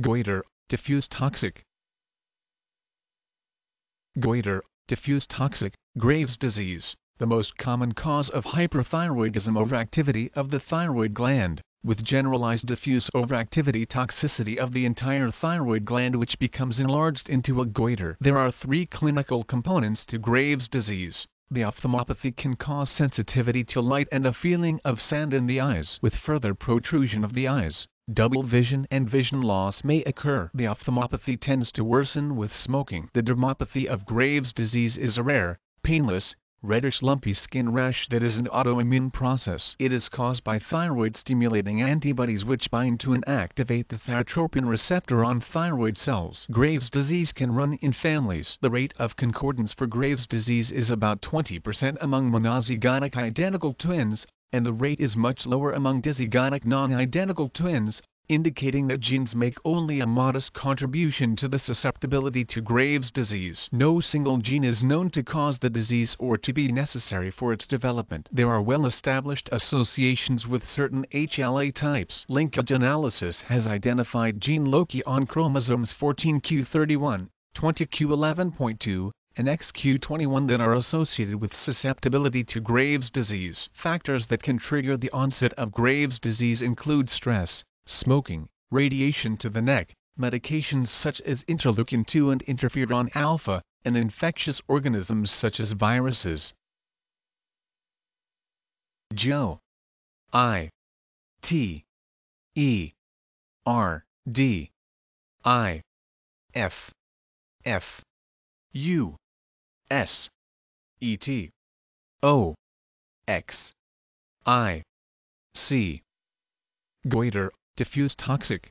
goiter, diffuse toxic goiter, diffuse toxic, Graves' disease, the most common cause of hyperthyroidism overactivity of the thyroid gland, with generalized diffuse overactivity toxicity of the entire thyroid gland which becomes enlarged into a goiter. There are three clinical components to Graves' disease. The ophthalmopathy can cause sensitivity to light and a feeling of sand in the eyes with further protrusion of the eyes double vision and vision loss may occur. The ophthalmopathy tends to worsen with smoking. The dermopathy of Graves' disease is a rare, painless, reddish lumpy skin rash that is an autoimmune process. It is caused by thyroid stimulating antibodies which bind to and activate the thyrotropin receptor on thyroid cells. Graves' disease can run in families. The rate of concordance for Graves' disease is about 20% among monozygotic identical twins and the rate is much lower among dizygotic non-identical twins, indicating that genes make only a modest contribution to the susceptibility to Graves' disease. No single gene is known to cause the disease or to be necessary for its development. There are well-established associations with certain HLA types. Linkage analysis has identified gene loci on chromosomes 14q31, 20q11.2, and XQ21 that are associated with susceptibility to Graves' disease. Factors that can trigger the onset of Graves' disease include stress, smoking, radiation to the neck, medications such as interleukin-2 and interferon alpha, and infectious organisms such as viruses. Joe. I. T. E. R. D. I. F. F. U. S, et, o, x, i, c. Goiter, diffuse toxic.